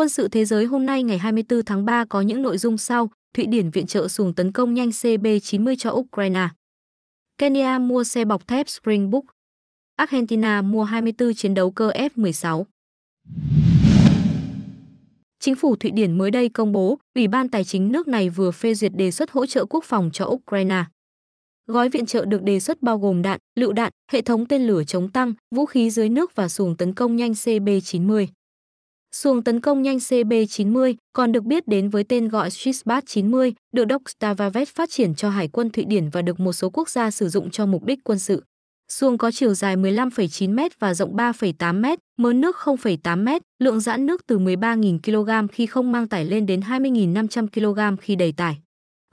Quân sự thế giới hôm nay ngày 24 tháng 3 có những nội dung sau, Thụy Điển viện trợ xuồng tấn công nhanh CB-90 cho Ukraine. Kenya mua xe bọc thép Springbok. Argentina mua 24 chiến đấu cơ F-16. Chính phủ Thụy Điển mới đây công bố, Ủy ban Tài chính nước này vừa phê duyệt đề xuất hỗ trợ quốc phòng cho Ukraine. Gói viện trợ được đề xuất bao gồm đạn, lựu đạn, hệ thống tên lửa chống tăng, vũ khí dưới nước và xuồng tấn công nhanh CB-90. Xuồng tấn công nhanh CB-90, còn được biết đến với tên gọi Swissbat 90, được Đốc Stavavet phát triển cho Hải quân Thụy Điển và được một số quốc gia sử dụng cho mục đích quân sự. Xuồng có chiều dài 15,9 m và rộng 3,8 m, mớ nước 0,8 m, lượng giãn nước từ 13.000 kg khi không mang tải lên đến 20.500 kg khi đầy tải.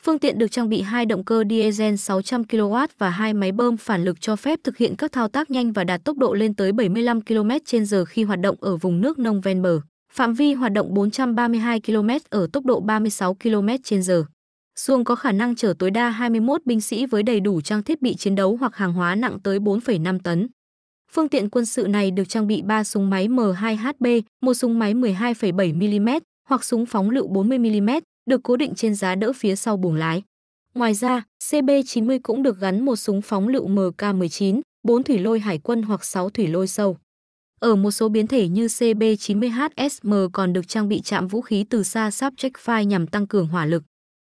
Phương tiện được trang bị hai động cơ diesel 600 kW và hai máy bơm phản lực cho phép thực hiện các thao tác nhanh và đạt tốc độ lên tới 75 km/h khi hoạt động ở vùng nước nông ven bờ. Phạm vi hoạt động 432 km ở tốc độ 36 km/h. Xuông có khả năng chở tối đa 21 binh sĩ với đầy đủ trang thiết bị chiến đấu hoặc hàng hóa nặng tới 4,5 tấn. Phương tiện quân sự này được trang bị 3 súng máy M2HB, một súng máy 12,7 mm hoặc súng phóng lựu 40 mm, được cố định trên giá đỡ phía sau buồng lái. Ngoài ra, CB90 cũng được gắn một súng phóng lựu MK19, 4 thủy lôi hải quân hoặc 6 thủy lôi sâu. Ở một số biến thể như CB90HSM còn được trang bị chạm vũ khí từ xa Subject Fire nhằm tăng cường hỏa lực.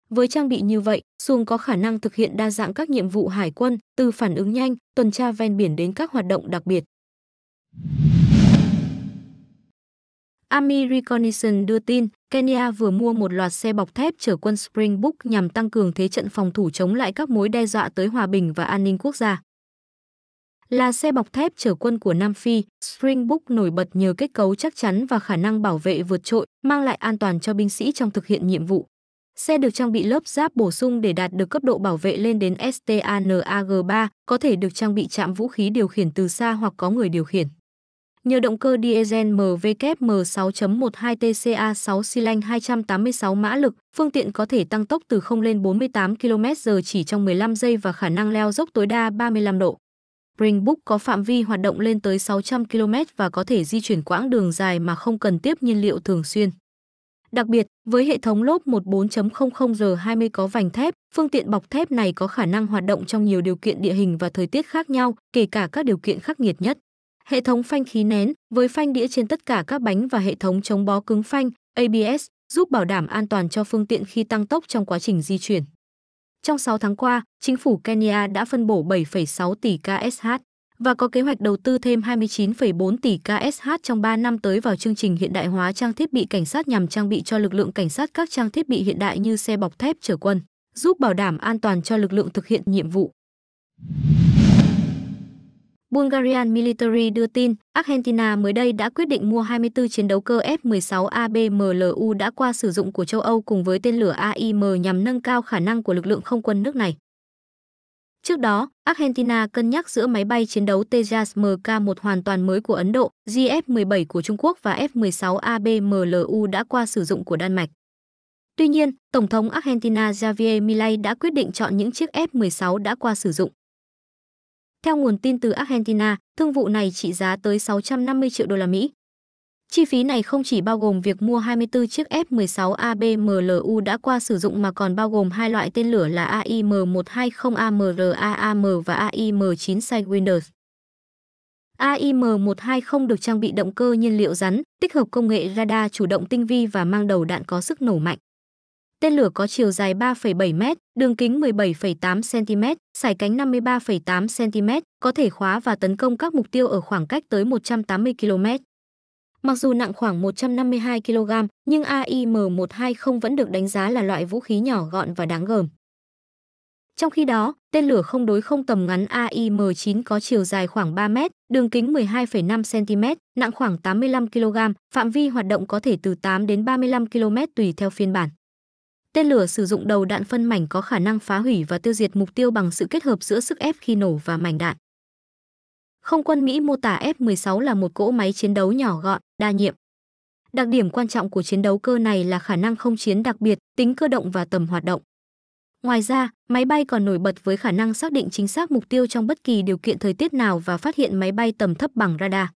Với trang bị như vậy, xuồng có khả năng thực hiện đa dạng các nhiệm vụ hải quân, từ phản ứng nhanh, tuần tra ven biển đến các hoạt động đặc biệt. Americanison đưa tin, Kenya vừa mua một loạt xe bọc thép chở quân Springbok nhằm tăng cường thế trận phòng thủ chống lại các mối đe dọa tới hòa bình và an ninh quốc gia. Là xe bọc thép chở quân của Nam Phi, Springbok nổi bật nhờ kết cấu chắc chắn và khả năng bảo vệ vượt trội, mang lại an toàn cho binh sĩ trong thực hiện nhiệm vụ. Xe được trang bị lớp giáp bổ sung để đạt được cấp độ bảo vệ lên đến STANAG3, có thể được trang bị chạm vũ khí điều khiển từ xa hoặc có người điều khiển. Nhờ động cơ diesel MVKM 6.12 TCA 6 xi lanh 286 mã lực, phương tiện có thể tăng tốc từ 0 lên 48 km/h chỉ trong 15 giây và khả năng leo dốc tối đa 35 độ. Springbook có phạm vi hoạt động lên tới 600 km và có thể di chuyển quãng đường dài mà không cần tiếp nhiên liệu thường xuyên. Đặc biệt, với hệ thống lốp 14.00R20 có vành thép, phương tiện bọc thép này có khả năng hoạt động trong nhiều điều kiện địa hình và thời tiết khác nhau, kể cả các điều kiện khắc nghiệt nhất hệ thống phanh khí nén với phanh đĩa trên tất cả các bánh và hệ thống chống bó cứng phanh ABS giúp bảo đảm an toàn cho phương tiện khi tăng tốc trong quá trình di chuyển. Trong 6 tháng qua, chính phủ Kenya đã phân bổ 7,6 tỷ KSH và có kế hoạch đầu tư thêm 29,4 tỷ KSH trong 3 năm tới vào chương trình hiện đại hóa trang thiết bị cảnh sát nhằm trang bị cho lực lượng cảnh sát các trang thiết bị hiện đại như xe bọc thép chở quân, giúp bảo đảm an toàn cho lực lượng thực hiện nhiệm vụ. Bulgarian Military đưa tin, Argentina mới đây đã quyết định mua 24 chiến đấu cơ F-16 ABMLU đã qua sử dụng của châu Âu cùng với tên lửa AIM nhằm nâng cao khả năng của lực lượng không quân nước này. Trước đó, Argentina cân nhắc giữa máy bay chiến đấu Tejas Mk1 hoàn toàn mới của Ấn Độ, JF-17 của Trung Quốc và F-16 ABMLU đã qua sử dụng của Đan Mạch. Tuy nhiên, Tổng thống Argentina Javier Milei đã quyết định chọn những chiếc F-16 đã qua sử dụng. Theo nguồn tin từ Argentina, thương vụ này trị giá tới 650 triệu đô la Mỹ. Chi phí này không chỉ bao gồm việc mua 24 chiếc F-16 ABMLU đã qua sử dụng mà còn bao gồm hai loại tên lửa là AIM-120AMRAAM và AIM-9 Sidewinders. AIM-120 được trang bị động cơ nhiên liệu rắn, tích hợp công nghệ radar chủ động tinh vi và mang đầu đạn có sức nổ mạnh. Tên lửa có chiều dài 3,7 m, đường kính 17,8 cm, sải cánh 53,8 cm, có thể khóa và tấn công các mục tiêu ở khoảng cách tới 180 km. Mặc dù nặng khoảng 152 kg, nhưng AIM-120 vẫn được đánh giá là loại vũ khí nhỏ gọn và đáng gờm. Trong khi đó, tên lửa không đối không tầm ngắn AIM-9 có chiều dài khoảng 3 m, đường kính 12,5 cm, nặng khoảng 85 kg, phạm vi hoạt động có thể từ 8 đến 35 km tùy theo phiên bản. Tên lửa sử dụng đầu đạn phân mảnh có khả năng phá hủy và tiêu diệt mục tiêu bằng sự kết hợp giữa sức ép khi nổ và mảnh đạn. Không quân Mỹ mô tả F-16 là một cỗ máy chiến đấu nhỏ gọn, đa nhiệm. Đặc điểm quan trọng của chiến đấu cơ này là khả năng không chiến đặc biệt, tính cơ động và tầm hoạt động. Ngoài ra, máy bay còn nổi bật với khả năng xác định chính xác mục tiêu trong bất kỳ điều kiện thời tiết nào và phát hiện máy bay tầm thấp bằng radar.